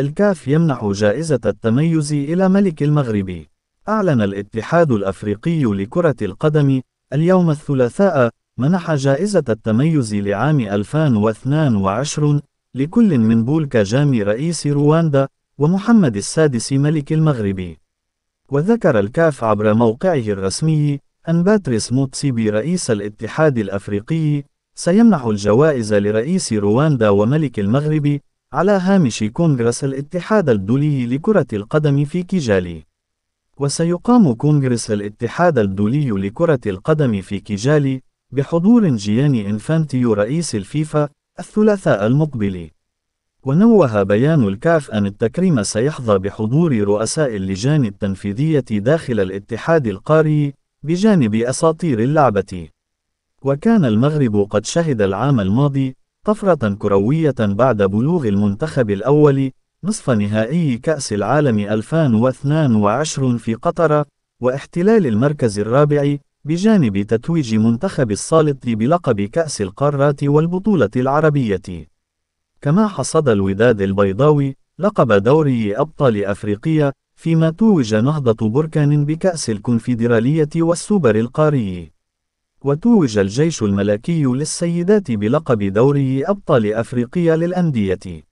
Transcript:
الكاف يمنح جائزة التميز إلى ملك المغرب. أعلن الاتحاد الأفريقي لكرة القدم اليوم الثلاثاء منح جائزة التميز لعام 2022 لكل من بولكا جامي رئيس رواندا ومحمد السادس ملك المغرب. وذكر الكاف عبر موقعه الرسمي أن باتريس موتسيبي رئيس الاتحاد الأفريقي سيمنح الجوائز لرئيس رواندا وملك المغرب على هامش كونغرس الاتحاد الدولي لكرة القدم في كيجالي. وسيقام كونغرس الاتحاد الدولي لكرة القدم في كيجالي بحضور جياني إنفانتيو رئيس الفيفا الثلاثاء المقبل. ونوه بيان الكاف أن التكريم سيحظى بحضور رؤساء اللجان التنفيذية داخل الاتحاد القاري بجانب أساطير اللعبة. وكان المغرب قد شهد العام الماضي طفرة كروية بعد بلوغ المنتخب الأول نصف نهائي كأس العالم 2022 في قطر واحتلال المركز الرابع بجانب تتويج منتخب الصالط بلقب كأس القارات والبطولة العربية كما حصد الوداد البيضاوي لقب دوري أبطال أفريقيا فيما توج نهضة بركان بكأس الكونفدرالية والسوبر القاري وتوج الجيش الملكي للسيدات بلقب دوري أبطال أفريقيا للأندية